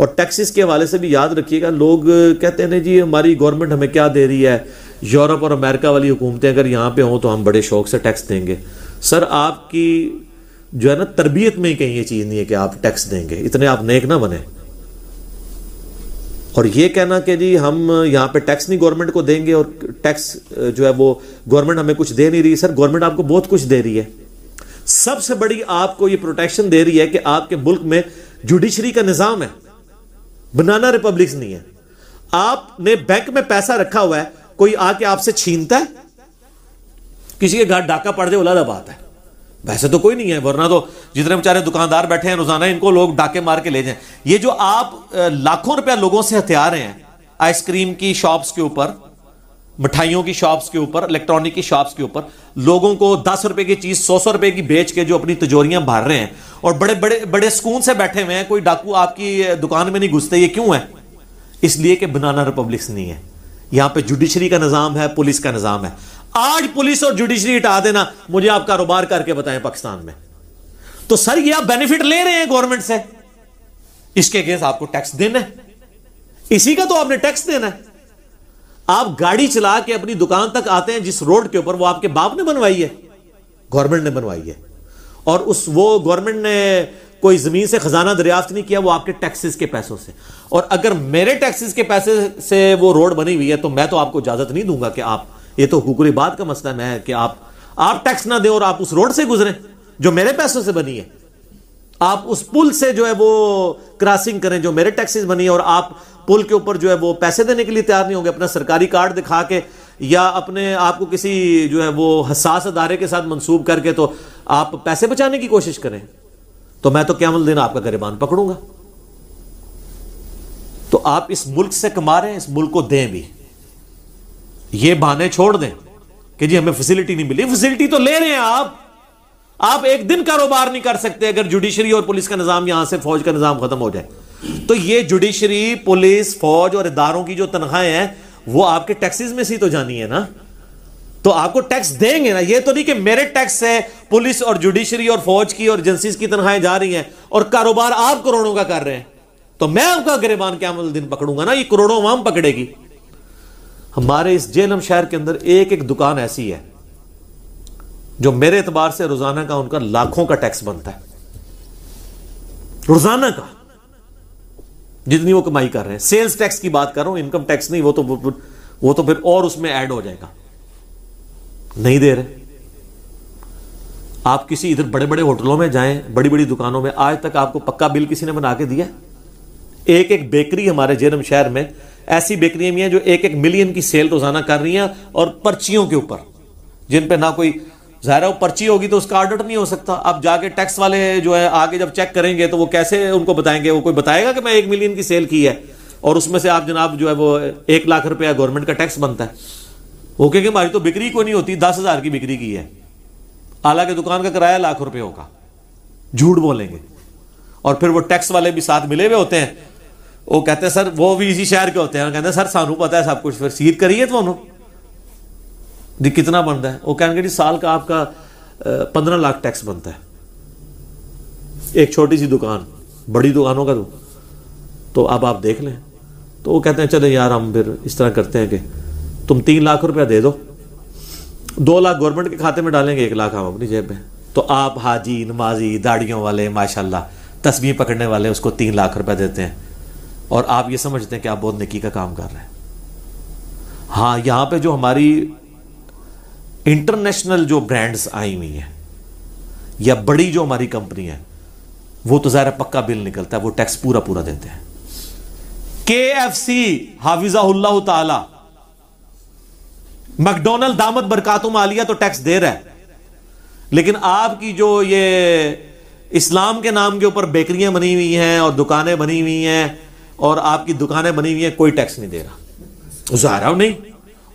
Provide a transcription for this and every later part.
और टैक्सेस के हवाले से भी याद रखिएगा लोग कहते हैं जी हमारी गवर्नमेंट हमें क्या दे रही है यूरोप और अमेरिका वाली हुकूमतें अगर यहाँ पे हों तो हम बड़े शौक से टैक्स देंगे सर आपकी जो है ना तरबियत में ही कहीं ये चीज़ नहीं है कि आप टैक्स देंगे इतने आप नेक ना बने और ये कहना कि जी हम यहाँ पे टैक्स नहीं गवर्नमेंट को देंगे और टैक्स जो है वो गवर्नमेंट हमें कुछ दे नहीं रही सर गवर्नमेंट आपको बहुत कुछ दे रही है सबसे बड़ी आपको ये प्रोटेक्शन दे रही है कि आपके मुल्क में जुडिशरी का निज़ाम है बनाना रिपब्लिक नहीं है आपने बैंक में पैसा रखा हुआ है कोई आके आपसे छीनता है किसी के घर डाका पड़ जाए उलादा बात है वैसे तो कोई नहीं है वरना तो जितने बेचारे दुकानदार बैठे हैं रोजाना इनको लोग डाके मार के ले जाएं ये जो आप लाखों रुपया लोगों से हथियार हैं आइसक्रीम की शॉप्स के ऊपर मिठाइयों की शॉप्स के ऊपर इलेक्ट्रॉनिक की शॉप्स के ऊपर लोगों को दस रुपए की चीज सौ सौ रुपए की बेच के जो अपनी तिजोरियां भर रहे हैं और बड़े बड़े बड़े सुकून से बैठे हुए हैं कोई डाकू आपकी दुकान में नहीं घुसते ये क्यों है इसलिए कि बनाना रिपब्लिक्स नहीं है यहां पे जुडिशरी का निजाम है पुलिस का निजाम है आज पुलिस और जुडिशरी हटा देना मुझे आप कारोबार करके बताएं पाकिस्तान में तो सर ये आप बेनिफिट ले रहे हैं गवर्नमेंट से इसके अगेंस्ट आपको टैक्स देना है इसी का तो आपने टैक्स देना है आप गाड़ी चला के अपनी दुकान तक आते हैं जिस रोड के ऊपर वो आपके बाप ने बनवाई है गवर्नमेंट ने बनवाई है और उस वो गवर्नमेंट ने कोई जमीन से खजाना दरियाफ्त नहीं किया वो आपके टैक्सेस के पैसों से और अगर मेरे टैक्सेस के पैसे से वो रोड बनी हुई है तो मैं तो आपको इजाजत नहीं दूंगा कि आप ये तो हुकुरी बात का मसला है कि आप आप टैक्स ना दें और आप उस रोड से गुजरें जो मेरे पैसों से बनी है आप उस पुल से जो है वो क्रॉसिंग करें जो मेरिट टैक्सीज बनी है और आप पुल के ऊपर जो है वो पैसे देने के लिए तैयार नहीं होंगे अपना सरकारी कार्ड दिखा के या अपने आपको किसी जो है वो हसास अदारे के साथ मंसूब करके तो आप पैसे बचाने की कोशिश करें तो मैं तो क्या दिन आपका गरीबान पकड़ूंगा तो आप इस मुल्क से कमा रहे हैं इस मुल्क को दें भी ये बहाने छोड़ दें कि जी हमें फैसिलिटी नहीं मिली फैसिलिटी तो ले रहे हैं आप आप एक दिन कारोबार नहीं कर सकते अगर जुडिशरी और पुलिस का निज़ाम यहां से फौज का निज़ाम खत्म हो जाए तो ये जुडिशरी पुलिस फौज और इदारों की जो तनख्वाहें हैं वो आपके टैक्सेस में से तो जानी है ना तो आपको टैक्स देंगे ना ये तो नहीं कि मेरे टैक्स से पुलिस और जुडिशरी और फौज की और एजेंसी की तनख्वाहें जा रही हैं और कारोबार आप करोड़ों का कर रहे हैं तो मैं आपका गिरबान क्या दिन पकड़ूंगा ना ये करोड़ों वाम पकड़ेगी हमारे इस जेलम शहर के अंदर एक एक दुकान ऐसी है जो मेरे एतबार से रोजाना का उनका लाखों का टैक्स बनता है रोजाना का जितनी वो कमाई कर रहे हैं सेल्स टैक्स की बात कर रहा हूं इनकम टैक्स नहीं वो तो वो तो फिर और उसमें ऐड हो जाएगा नहीं दे रहे आप किसी इधर बड़े बड़े होटलों में जाएं बड़ी बड़ी दुकानों में आज तक आपको पक्का बिल किसी ने बना के दिया एक एक बेकरी हमारे जेरम शहर में ऐसी बेकरियां भी हैं जो एक एक मिलियन की सेल रोजाना कर रही हैं और पर्चियों के ऊपर जिन पे ना कोई ज़ाहिर है वो पर्ची होगी तो उसका ऑडिट नहीं हो सकता अब जाके टैक्स वाले जो है आगे जब चेक करेंगे तो वो कैसे उनको बताएंगे वो कोई बताएगा कि मैं एक मिलियन की सेल की है और उसमें से आप जनाब जो है वो एक लाख रुपया गवर्नमेंट का टैक्स बनता है वो कहेंगे हमारी तो बिक्री को नहीं होती दस हज़ार की बिक्री की है हालांकि दुकान का किराया लाख रुपये होगा झूठ बोलेंगे और फिर वो टैक्स वाले भी साथ मिले हुए होते हैं वो कहते हैं सर वो भी इसी शहर के होते हैं कहते हैं सर सानू पता है सब कुछ फिर सीध करिए तो जी कितना बनता है वो कहेंगे जी साल का आपका पंद्रह लाख टैक्स बनता है एक छोटी सी दुकान बड़ी दुकानों का तो तो अब आप देख लें तो वो कहते हैं चले यार हम फिर इस तरह करते हैं कि तुम तीन लाख रुपया दे दो दो लाख गवर्नमेंट के खाते में डालेंगे एक लाख हम अपनी जेब में तो आप हाजी नमाजी दाढ़ियों वाले माशाल्लाह तस्वीर पकड़ने वाले उसको तीन लाख रुपए देते हैं और आप ये समझते हैं कि आप बहुत निकी का काम कर रहे हैं हाँ यहाँ पे जो हमारी इंटरनेशनल जो ब्रांड्स आई हुई हैं या बड़ी जो हमारी कंपनी है वो तो जरा पक्का बिल निकलता है वो टैक्स पूरा पूरा देते हैं के एफ सी हाफिजाउल्ला तला मैकडोनल्ड दामद बरकातुम आलिया तो टैक्स दे रहा है लेकिन आपकी जो ये इस्लाम के नाम के ऊपर बेकरियां बनी हुई हैं और दुकानें बनी हुई हैं और आपकी दुकानें बनी हुई हैं कोई टैक्स नहीं दे रहा जाहिर नहीं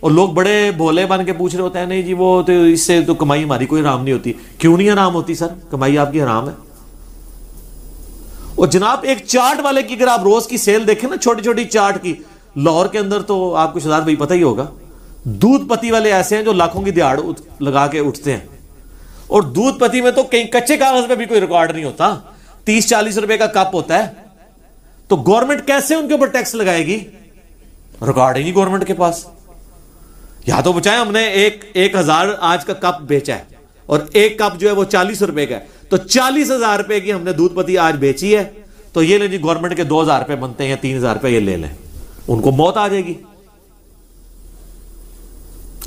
और लोग बड़े भोले बन के पूछ रहे होते हैं नहीं जी वो तो इससे तो कमाई हमारी कोई आराम नहीं होती क्यों नहीं आराम होती सर कमाई आपकी आराम है और जनाब एक चार्ट वाले की अगर आप रोज की सेल देखें ना छोटी छोटी चार्ट की लाहौर के अंदर तो आपको शदार भाई पता ही होगा दूध पति वाले ऐसे हैं जो लाखों की दिहाड़ लगा के उठते हैं और दूध पति में तो कहीं कच्चे कागज में भी कोई रिकॉर्ड नहीं होता तीस चालीस रुपए का कप होता है तो गवर्नमेंट कैसे उनके ऊपर टैक्स लगाएगी रिकॉर्ड ही नहीं गवर्नमेंट के पास या तो बचाए हमने एक एक हजार आज का कप बेचा है और एक कप जो है वो चालीस रुपए का है तो चालीस हजार रुपए की हमने दूध पति आज बेची है तो ये ले जी गवर्नमेंट के दो हजार रुपए बनते हैं तीन हजार रुपए ये ले लें उनको मौत आ जाएगी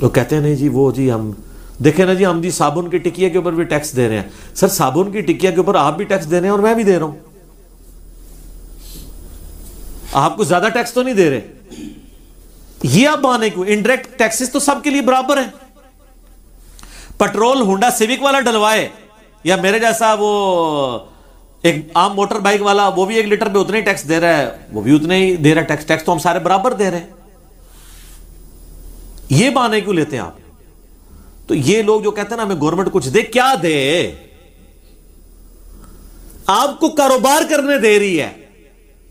वो तो कहते हैं नहीं जी वो जी हम देखे ना जी हम जी साबुन की टिकिया के ऊपर भी टैक्स दे रहे हैं सर साबुन की टिकिया के ऊपर आप भी टैक्स दे रहे हैं और मैं भी दे रहा हूं आपको ज्यादा टैक्स तो नहीं दे रहे ये आप माने क्यों इनडायरेक्ट टैक्सेस तो सबके लिए बराबर है पेट्रोल हुडा सिविक वाला डलवाए या मेरे जैसा वो एक आम मोटर बाइक वाला वो भी एक लीटर पे उतने ही टैक्स दे रहा है वो भी उतने ही दे रहा है टैक्स टैक्स तो हम सारे बराबर दे रहे हैं ये बहाने क्यों लेते हैं आप तो ये लोग जो कहते हैं ना हमें गवर्नमेंट कुछ दे क्या दे आपको कारोबार करने दे रही है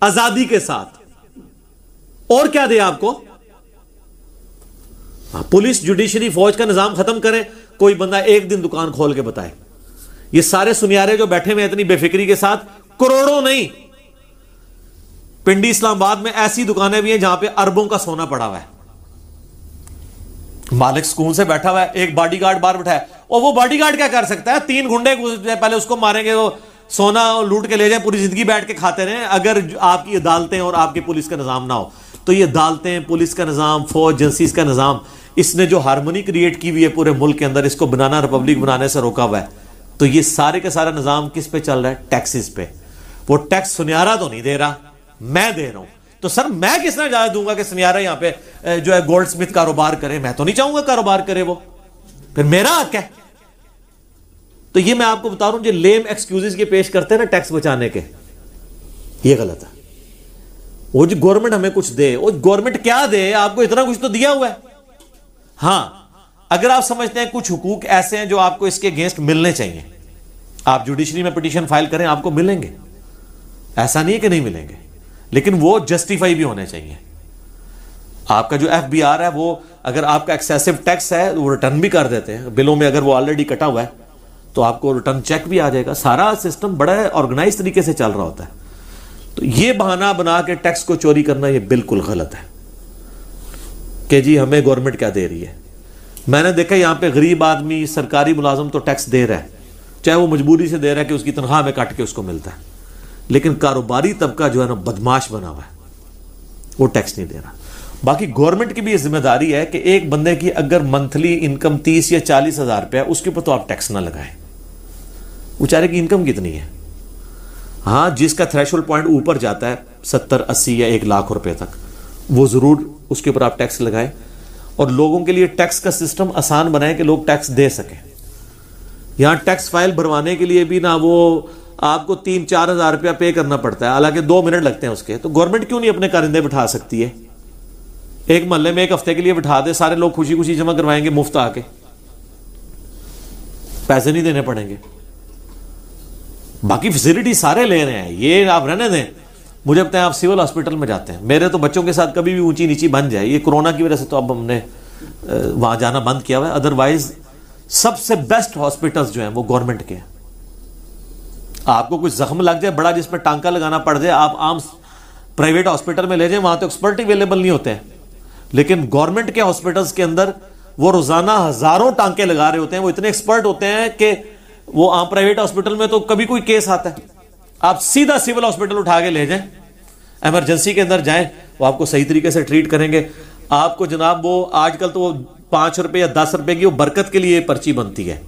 आजादी के साथ और क्या दे आपको हाँ, पुलिस जुडिशरी फौज का निज़ाम ख़त्म करें कोई बंदा एक दिन दुकान खोल के बताए ये सारे सुनियारे जो बैठे हुए इतनी बेफिक्री के साथ करोड़ों नहीं पिंडी इस्लामाबाद में ऐसी दुकानें भी हैं जहां पे अरबों का सोना पड़ा हुआ है मालिक स्कूल से बैठा हुआ है एक बॉडी गार्ड बैठा है और वो बॉडी गार्ड क्या कर सकता है तीन गुंडे पहले उसको मारेंगे वो सोना लूट के ले जाए पूरी जिंदगी बैठ के खाते रहे अगर आपकी अदालतें और आपकी पुलिस का निजाम ना हो तो ये अदालतें पुलिस का निज़ाम फौज एजेंसीज का निज़ाम इसने जो हारमोनी क्रिएट की हुई है पूरे मुल्क के अंदर इसको बनाना रिपब्लिक बनाने से रोका हुआ है तो ये सारे का सारा निज़ाम किस पे चल रहा है टैक्सेस पे वो टैक्स सुनियारा तो नहीं दे रहा मैं दे रहा हूं तो सर मैं किसने इजाजत दूंगा कि सुनियारा यहां पे जो है गोल्ड स्मिथ कारोबार करे मैं तो नहीं चाहूंगा कारोबार करे वो फिर मेरा हक है तो ये मैं आपको बता रहा हूं जो लेम एक्सक्यूजेस के पेश करते हैं ना टैक्स बचाने के ये गलत है वो जो गवर्नमेंट हमें कुछ दे वो गवर्नमेंट क्या दे आपको इतना कुछ तो दिया हुआ है हाँ अगर आप समझते हैं कुछ हुकूक ऐसे हैं जो आपको इसके अगेंस्ट मिलने चाहिए आप जुडिशरी में पिटिशन फाइल करें आपको मिलेंगे ऐसा नहीं है कि नहीं मिलेंगे लेकिन वो जस्टिफाई भी होने चाहिए आपका जो एफ है वो अगर आपका एक्सेसिव टैक्स है वो रिटर्न भी कर देते हैं बिलों में अगर वो ऑलरेडी कटा हुआ है तो आपको रिटर्न चेक भी आ जाएगा सारा सिस्टम बड़ा ऑर्गेनाइज तरीके से चल रहा होता है तो ये बहाना बना के टैक्स को चोरी करना ये बिल्कुल गलत है कि जी हमें गवर्नमेंट क्या दे रही है मैंने देखा यहां पे गरीब आदमी सरकारी मुलाजम तो टैक्स दे रहा है चाहे वो मजबूरी से दे रहा है कि उसकी तनख्वाह में काट के उसको मिलता है लेकिन कारोबारी तबका जो है ना बदमाश बना हुआ है वो टैक्स नहीं दे रहा बाकी गवर्नमेंट की भी ये जिम्मेदारी है कि एक बंदे की अगर मंथली इनकम तीस या चालीस हजार रुपया उसके ऊपर तो आप टैक्स ना लगाए बेचारे की इनकम कितनी है हाँ जिसका थ्रेश पॉइंट ऊपर जाता है सत्तर अस्सी या एक लाख रुपए तक वो ज़रूर उसके ऊपर आप टैक्स लगाएं और लोगों के लिए टैक्स का सिस्टम आसान बनाए कि लोग टैक्स दे सकें यहाँ टैक्स फाइल भरवाने के लिए भी ना वो आपको तीन चार हज़ार रुपया पे करना पड़ता है हालांकि दो मिनट लगते हैं उसके तो गवर्नमेंट क्यों नहीं अपने कारिंदे बिठा सकती है एक महल्ले में एक हफ्ते के लिए बिठा दे सारे लोग खुशी खुशी जमा करवाएंगे मुफ्त आके पैसे नहीं देने पड़ेंगे बाकी फैसिलिटी सारे ले रहे हैं ये आप रहने दें मुझे बताएं आप सिविल हॉस्पिटल में जाते हैं मेरे तो बच्चों के साथ कभी भी ऊंची नीची बन जाए ये कोरोना की वजह से तो अब हमने वहाँ जाना बंद किया हुआ है अदरवाइज सबसे बेस्ट हॉस्पिटल्स जो हैं वो गवर्नमेंट के हैं आपको कुछ जख्म लग जाए बड़ा जिसमें टांका लगाना पड़ जाए आप आम प्राइवेट हॉस्पिटल में ले जाए वहाँ तो एक्सपर्ट अवेलेबल नहीं होते हैं लेकिन गवर्नमेंट के हॉस्पिटल्स के अंदर वो रोज़ाना हज़ारों टांके लगा रहे होते हैं वो इतने एक्सपर्ट होते हैं कि वो आप प्राइवेट हॉस्पिटल में तो कभी कोई केस आता है आप सीधा सिविल हॉस्पिटल उठा के ले जाएं एमरजेंसी के अंदर जाएं वो आपको सही तरीके से ट्रीट करेंगे आपको जनाब वो आजकल तो वो पांच रुपए या दस रुपए की वो बरकत के लिए पर्ची बनती है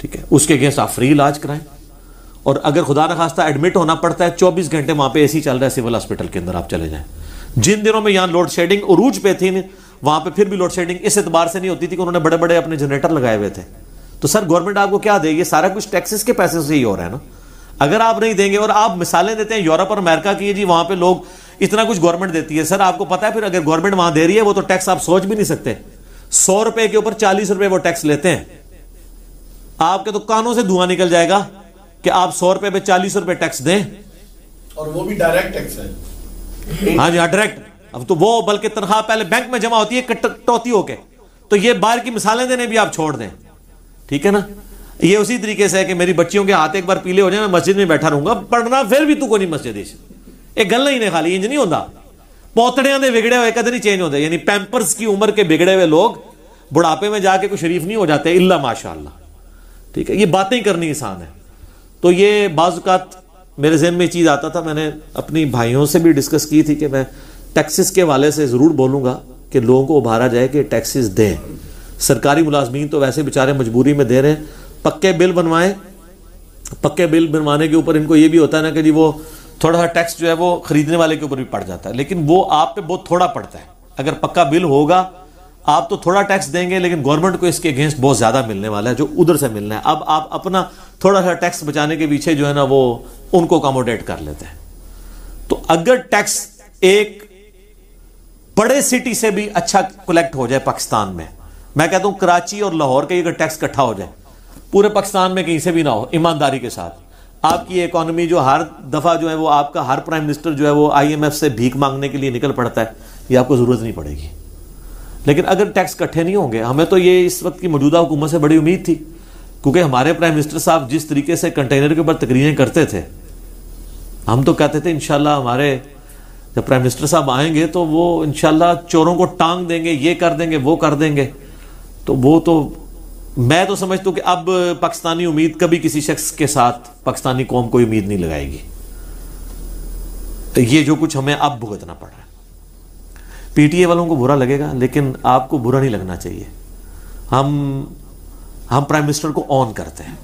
ठीक है उसके अगेंस्ट आप फ्री इलाज कराएं और अगर खुदा न खास्ता एडमिट होना पड़ता है चौबीस घंटे वहां पे ऐसी चल रहा है सिविल हॉस्पिटल के अंदर आप चले जाएं जिन दिनों में यहां लोड शेडिंग उरूज पे थी वहां पे फिर भी लोड शेडिंग इस एतबार से नहीं होती थी कि उन्होंने बड़े बड़े अपने जनरेटर लगाए हुए थे तो सर गवर्नमेंट आपको क्या देगी सारा कुछ टैक्सेस के पैसे से ही हो रहा है ना अगर आप नहीं देंगे और आप मिसालें देते हैं यूरोप और अमेरिका की जी वहां पे लोग इतना कुछ गवर्नमेंट देती है सर आपको पता है फिर अगर गवर्नमेंट वहां दे रही है वो तो टैक्स आप सोच भी नहीं सकते सौ रुपए के ऊपर चालीस रुपए वो टैक्स लेते हैं आपके तो कानों से धुआं निकल जाएगा कि आप सौ रुपए पे चालीस रुपए टैक्स दें और वो भी डायरेक्ट टैक्स है हाँ जी हाँ डायरेक्ट अब तो वो बल्कि तनख्वाह पहले बैंक में जमा होती है कटौती होके तो ये बाहर की मिसालें देने भी आप छोड़ दें ठीक है ना ये उसी तरीके से है कि मेरी बच्चियों के हाथ एक बार पीले हो जाए मैं मस्जिद में बैठा रहूंगा पढ़ना फिर भी तू को नहीं मस्जिद एक गल नहीं खाली इंज नहीं होता पोतड़िया के बिगड़े हुए कद नहीं चेंज होते यानी पैंपर्स की उम्र के बिगड़े हुए लोग बुढ़ापे में जाके कुछ शरीफ नहीं हो जाते इला माशा ठीक है ये बातें करनी आसान है तो ये बाजुकात मेरे जहन में चीज़ आता था मैंने अपनी भाइयों से भी डिस्कस की थी कि मैं टैक्सेस के वाले से ज़रूर बोलूंगा कि लोगों को उभारा जाए कि टैक्सेस दें सरकारी मुलाजमीन तो वैसे बेचारे मजबूरी में दे रहे हैं पक्के बिल बनवाएं पक्के बिल बनवाने के ऊपर इनको ये भी होता है ना कि जी वो थोड़ा सा टैक्स जो है वो खरीदने वाले के ऊपर भी पड़ जाता है लेकिन वो आप पे बहुत थोड़ा पड़ता है अगर पक्का बिल होगा आप तो थोड़ा टैक्स देंगे लेकिन गवर्नमेंट को इसके अगेंस्ट बहुत ज़्यादा मिलने वाला है जो उधर से मिलना है अब आप अपना थोड़ा सा टैक्स बचाने के पीछे जो है ना वो उनको अकोमोडेट कर लेते हैं तो अगर टैक्स एक बड़े सिटी से भी अच्छा कलेक्ट हो जाए पाकिस्तान में मैं कहता हूं कराची और लाहौर का अगर टैक्स इकट्ठा हो जाए पूरे पाकिस्तान में कहीं से भी ना हो ईमानदारी के साथ आपकी इकोनॉमी जो हर दफ़ा जो है वो आपका हर प्राइम मिनिस्टर जो है वो आईएमएफ से भीख मांगने के लिए निकल पड़ता है ये आपको ज़रूरत नहीं पड़ेगी लेकिन अगर टैक्स इकट्ठे नहीं होंगे हमें तो ये इस वक्त की मौजूदा हुकूमत से बड़ी उम्मीद थी क्योंकि हमारे प्राइम मिनिस्टर साहब जिस तरीके से कंटेनर के ऊपर तकरीरें करते थे हम तो कहते थे इनशाला हमारे जब प्राइम मिनिस्टर साहब आएंगे तो वो इनशाला चोरों को टांग देंगे ये कर देंगे वो कर देंगे तो वो तो मैं तो समझता हूँ कि अब पाकिस्तानी उम्मीद कभी किसी शख्स के साथ पाकिस्तानी कौम कोई उम्मीद नहीं लगाएगी तो ये जो कुछ हमें अब भुगतना पड़ रहा है पीटीए वालों को बुरा लगेगा लेकिन आपको बुरा नहीं लगना चाहिए हम हम प्राइम मिनिस्टर को ऑन करते हैं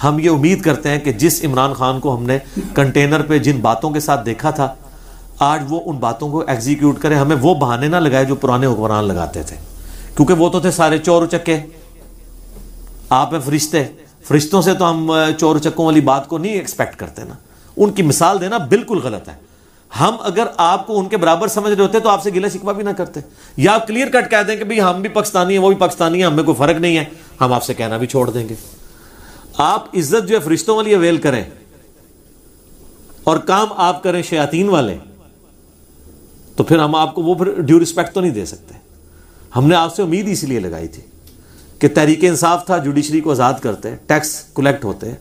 हम ये उम्मीद करते हैं कि जिस इमरान खान को हमने कंटेनर पे जिन बातों के साथ देखा था आज वो उन बातों को एग्जीक्यूट करें हमें वो बहाने ना लगाए जो पुराने हुक्मरान लगाते थे क्योंकि वो तो थे सारे चोर उचक्के आप हैं फरिश्ते फरिश्तों से तो हम चोर उचक्कों वाली बात को नहीं एक्सपेक्ट करते ना उनकी मिसाल देना बिल्कुल गलत है हम अगर आपको उनके बराबर समझ रहे होते तो आपसे गिला शिकवा भी ना करते या आप क्लियर कट कह दें कि भाई हम भी पाकिस्तानी हैं वो भी पाकिस्तानी हैं हमें कोई फर्क नहीं है हम आपसे कहना भी छोड़ देंगे आप इज्जत जो है फरिश्तों वाली अवेल करें और काम आप करें शयातीन वाले तो फिर हम आपको वो फिर ड्यू रिस्पेक्ट तो नहीं दे सकते हमने आपसे उम्मीद इसीलिए लगाई थी कि तहरीक इंसाफ था जुडिशरी को आज़ाद करते टैक्स कलेक्ट होते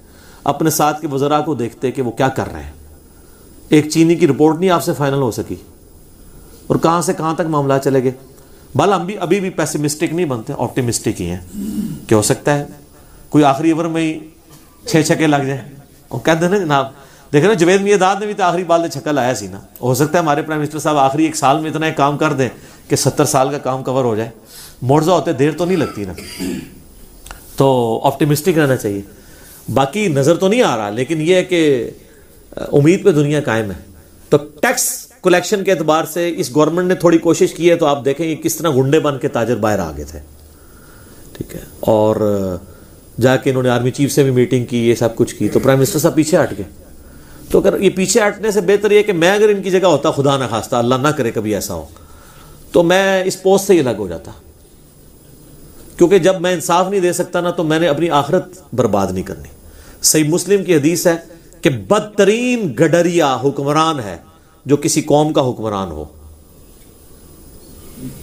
अपने साथ के वजरा को देखते कि वो क्या कर रहे हैं एक चीनी की रिपोर्ट नहीं आपसे फाइनल हो सकी और कहाँ से कहाँ तक मामला चले गए बल हम भी अभी भी पैसिमिस्टिक नहीं बनते ऑप्टिमिस्टिक ही हैं क्या हो सकता है कोई आखिरी ओवर में ही छः छके लग जाए और कहते हैं ना जनाब देख रहे हो जवेद मियादाद ने भी तो आखिरी बाल ने छक्का लाया सी ना हो सकता है हमारे प्राइम मिनिस्टर साहब आखिरी एक साल में इतना एक काम कर दें कि सत्तर साल का काम कवर हो जाए मुआवजा होते देर तो नहीं लगती ना तो ऑप्टिमिस्टिक रहना चाहिए बाकी नज़र तो नहीं आ रहा लेकिन यह है कि उम्मीद पर दुनिया कायम है तो टैक्स कलेक्शन के अतबार से इस गवर्नमेंट ने थोड़ी कोशिश की है तो आप देखेंगे किस तरह गुंडे बन के ताजर बाहर आ गए थे ठीक है और जाके इन्होंने आर्मी चीफ से भी मीटिंग की ये सब कुछ की तो प्राइम मिनिस्टर साहब पीछे हट गए तो अगर ये पीछे हटने से बेहतर यह कि मैं अगर इनकी जगह होता खुदा ना खास्ता अल्लाह ना करे कभी ऐसा हो तो मैं इस पोस्ट से ही अलग हो जाता क्योंकि जब मैं इंसाफ नहीं दे सकता ना तो मैंने अपनी आखरत बर्बाद नहीं करनी सही मुस्लिम की हदीस है कि बदतरीन गडरिया हुक्मरान है जो किसी कौम का हुक्मरान हो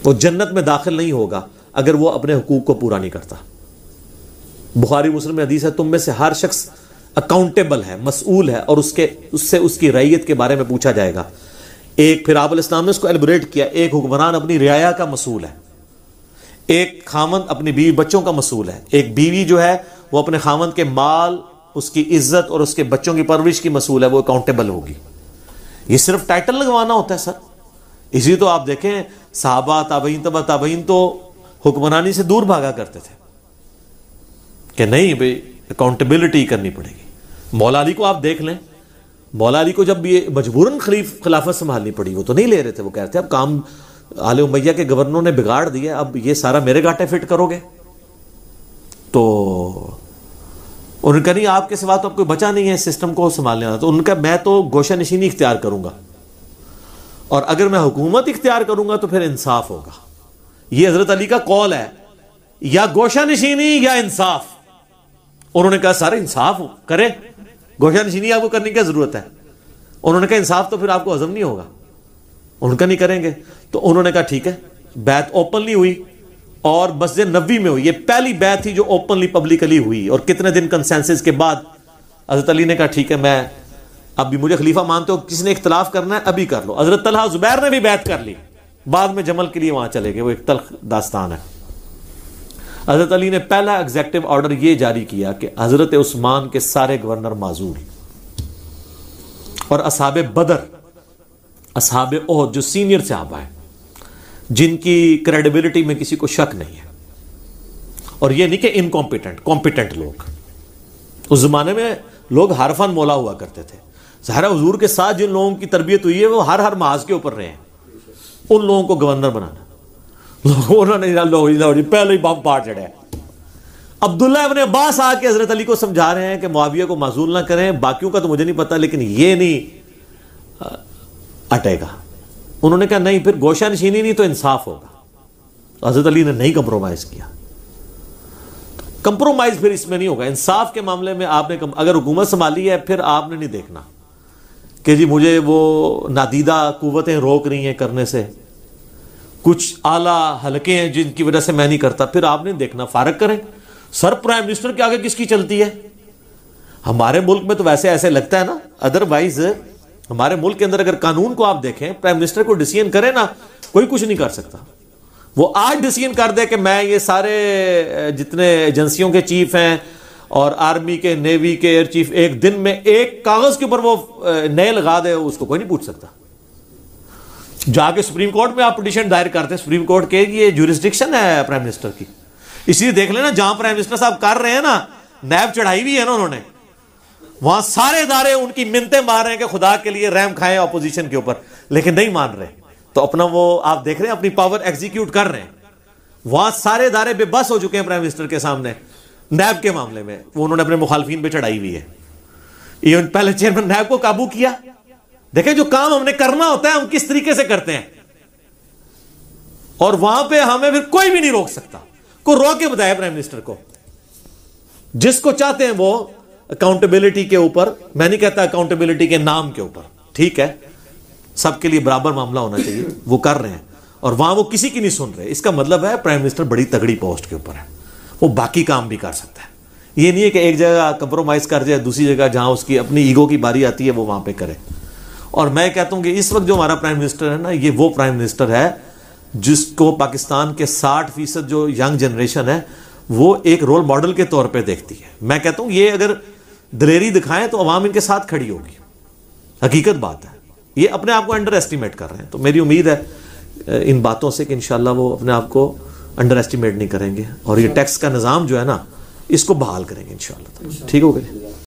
वो जन्नत में दाखिल नहीं होगा अगर वो अपने हकूक को पूरा नहीं करता बुखारी मुस्लिम हदीस है तुम में से हर शख्स अकाउंटेबल है मसूल है और उसके उससे उसकी रैयत के बारे में पूछा जाएगा एक फिर आबल इस्लाम ने उसको एलिब्रेट किया एक हुक्मरान अपनी रियाया का मसूल है एक खामंद अपनी बीवी बच्चों का मसूल है एक बीवी जो है वो अपने खामंद के माल उसकी इज्जत और उसके बच्चों की परवरिश की मसूल है वो अकाउंटेबल होगी ये सिर्फ टाइटल लगवाना होता है सर इसी तो आप देखें साहबा ताबीन तबा ताबीन तो हुक्मरानी से दूर भागा करते थे कि नहीं भाई अकाउंटेबिलिटी करनी पड़ेगी मौला अली को आप देख लें मौला अली को जब ये मजबूरन खलीफ खिलाफत संभालनी पड़ी वो तो नहीं ले रहे थे वो कह रहे थे अब काम आले उमैया के गवर्नर ने बिगाड़ दिया अब ये सारा मेरे घाटे फिट करोगे तो उनका नहीं आपके सिवा तो अब कोई बचा नहीं है सिस्टम को संभालने वाला तो उनका मैं तो गोशा नशीनी इख्तियार करूंगा और अगर मैं हुकूमत इख्तियार करूंगा तो फिर इंसाफ होगा ये हजरत अली का कॉल है या गोशा नशीनी या इंसाफ उन्होंने कहा सर इंसाफ करें गोशा नशीनी आपको करने की क्या ज़रूरत है उन्होंने कहा इंसाफ तो फिर आपको हजम नहीं होगा उनका नहीं करेंगे तो उन्होंने कहा ठीक है बैत ओपनली हुई और मस्जिद नबी में हुई ये पहली बैत थी जो ओपनली पब्लिकली हुई और कितने दिन कंसेंसिस के बाद हजरत अली ने कहा ठीक है मैं अभी मुझे खलीफा मानते हो किसने इख्तलाफ करना है अभी कर लो हजरत जुबैर ने भी बैत कर ली बाद में जमल के लिए वहां चले गए वो एक तलख दास्तान है हज़रत अली ने पहला एग्जेक्टिव ऑर्डर यह जारी किया कि हज़रत उस्मान के सारे गवर्नर माजूर और असाब बदर असाब ओहद जो सीनियर सहाबा है जिनकी क्रेडिबिलिटी में किसी को शक नहीं है और यह नहीं कि इनकॉम्पिटेंट कॉम्पिटेंट लोग उस ज़माने में लोग हारफान मोला हुआ करते थे जहरा हजूर के साथ जिन लोगों की तरबियत हुई है वो हर हर महाज के ऊपर रहे हैं उन लोगों को गवर्नर बनाना उन्होंने लोहरी लोहरी पहले ही बम पार चढ़े अब्दुल्ला अपने बास आके हजरत अली को समझा रहे हैं कि मुआविया को माजूल ना करें बाकियों का तो मुझे नहीं पता लेकिन ये नहीं अटेगा उन्होंने कहा नहीं फिर गोशा नशीनी नहीं तो इंसाफ होगा हजरत अली ने नहीं कंप्रोमाइज़ किया कंप्रोमाइज़ फिर इसमें नहीं होगा इंसाफ के मामले में आपने कम, अगर हुकूमत संभाली है फिर आपने नहीं देखना कि जी मुझे वो नादीदा कुतें रोक रही हैं करने से कुछ आला हलके हैं जिनकी वजह से मैं नहीं करता फिर आपने देखना फारक करें सर प्राइम मिनिस्टर के आगे किसकी चलती है हमारे मुल्क में तो वैसे ऐसे लगता है ना अदरवाइज हमारे मुल्क के अंदर अगर कानून को आप देखें प्राइम मिनिस्टर को डिसीजन करें ना कोई कुछ नहीं कर सकता वो आज डिसीजन कर दे कि मैं ये सारे जितने एजेंसियों के चीफ हैं और आर्मी के नेवी के एयर चीफ एक दिन में एक कागज के ऊपर वो नए लगा दे उसको कोई नहीं पूछ सकता जाके सुप्रीम कोर्ट में आप पिटिशन दायर करते हैं सुप्रीम कोर्ट के ये जूरिस्डिक्शन है प्राइम मिनिस्टर की इसलिए देख लेना जहां प्राइम मिनिस्टर साहब कर रहे हैं ना नैब चढ़ाई भी है ना उन्होंने वहां सारे दारे उनकी मिनते मार रहे हैं कि खुदा के लिए रैम खाए अपोजिशन के ऊपर लेकिन नहीं मान रहे तो अपना वो आप देख रहे हैं अपनी पावर एग्जीक्यूट कर रहे हैं वहां सारे दारे बेबस हो चुके हैं प्राइम मिनिस्टर के सामने नैब के मामले में वो उन्होंने अपने मुखालफिन पर चढ़ाई हुई है इवन पहले चेयरमैन नैब को काबू किया देखें जो काम हमने करना होता है हम किस तरीके से करते हैं और वहां पे हमें फिर कोई भी नहीं रोक सकता को रोक के बताया प्राइम मिनिस्टर को जिसको चाहते हैं वो अकाउंटेबिलिटी के ऊपर मैं नहीं कहता अकाउंटेबिलिटी के नाम के ऊपर ठीक है सबके लिए बराबर मामला होना चाहिए वो कर रहे हैं और वहां वो किसी की नहीं सुन रहे इसका मतलब है प्राइम मिनिस्टर बड़ी तगड़ी पोस्ट के ऊपर है वो बाकी काम भी कर सकता है ये नहीं है कि एक जगह कंप्रोमाइज कर जाए दूसरी जगह जहां उसकी अपनी ईगो की बारी आती है वो वहां पे करे और मैं कहता हूँ कि इस वक्त जो हमारा प्राइम मिनिस्टर है ना ये वो प्राइम मिनिस्टर है जिसको पाकिस्तान के साठ फीसद जो यंग जनरेशन है वो एक रोल मॉडल के तौर पे देखती है मैं कहता हूँ ये अगर दलेरी दिखाएं तो अवाम इनके साथ खड़ी होगी हकीकत बात है ये अपने आप को अंडर एस्टिमेट कर रहे हैं तो मेरी उम्मीद है इन बातों से कि इन वो अपने आप को अंडर एस्टिमेट नहीं करेंगे और ये टैक्स अच्छा। का निज़ाम जो है ना इसको बहाल करेंगे इन ठीक हो गया